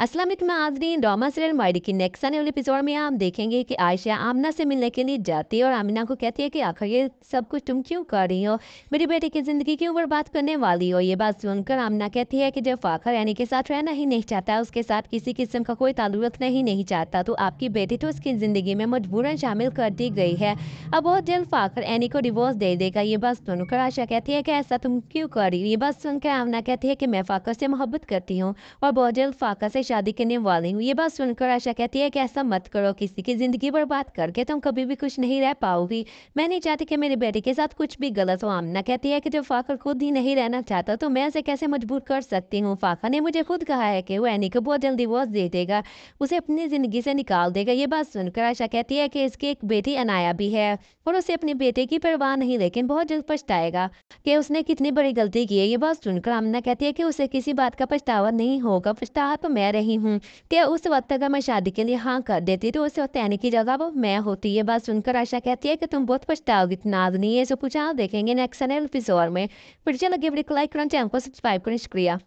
असल नाजरीन डॉमा सीरियल मायरी की नेक्स्ट आने वाले एपिसोड में आप देखेंगे कि आयशा आमना से मिलने के लिए जाती है और आमिना को कहती है कि आखिर ये सब कुछ तुम क्यों कर रही हो मेरी बेटी की ज़िंदगी क्यों बात करने वाली हो ये बात सुनकर आमना कहती है कि जब फ़ाखर यानी के साथ रहना ही नहीं चाहता उसके साथ किसी किस्म का कोई ताल्लुक रखना ही नहीं चाहता तो आपकी बेटी तो उसकी ज़िंदगी में मजबूरन शामिल कर दी गई है अब बहुत जल्द फ़ाखर एनी को डिवोर्स दे देगा ये बात सुनकर आयशा कहती है कि ऐसा तुम क्यों कर रही हो ये बात सुनकर आमना कहती है कि मैं फ़ाखर से मोहब्बत करती हूँ और बहुत जल्द फ़ाखर से शादी करने वाली हूँ ये बात सुनकर आशा कहती है कि ऐसा मत करो किसी की ज़िंदगी पर बात करके तुम कभी भी कुछ नहीं रह पाओगी मैं नहीं चाहती कि मेरे बेटे के साथ कुछ भी गलत हो आमना कहती है कि जब फाखर खुद ही नहीं रहना चाहता तो मैं उसे कैसे मजबूर कर सकती हूँ फाखा ने मुझे खुद कहा है कि वो एनी को बहुत जल्दी वॉच दे देगा उसे अपनी ज़िंदगी से निकाल देगा ये बात सुनकर आशा कहती है कि इसकी एक बेटी अनाया भी है और उसे अपने बेटे की परवाह नहीं लेकिन बहुत जल्द पछताएगा कि उसने कितनी बड़ी गलती की है ये बात सुनकर आमना कहती है कि उसे किसी बात का पछतावा नहीं होगा पछतावा तो मैं रही हूँ तो उस वक्त अगर मैं शादी के लिए हाँ कर देती तो उस वक्त यानी की जगह वो मैं होती ये बात सुनकर आशा कहती है कि तुम बहुत पछताओगी नाजनी ये सब कुछ आप देखेंगे नेक्स्ट एपिसोड में फिर चलो गिफ्ट लाइक करना चैनल को सब्सक्राइब करें शुक्रिया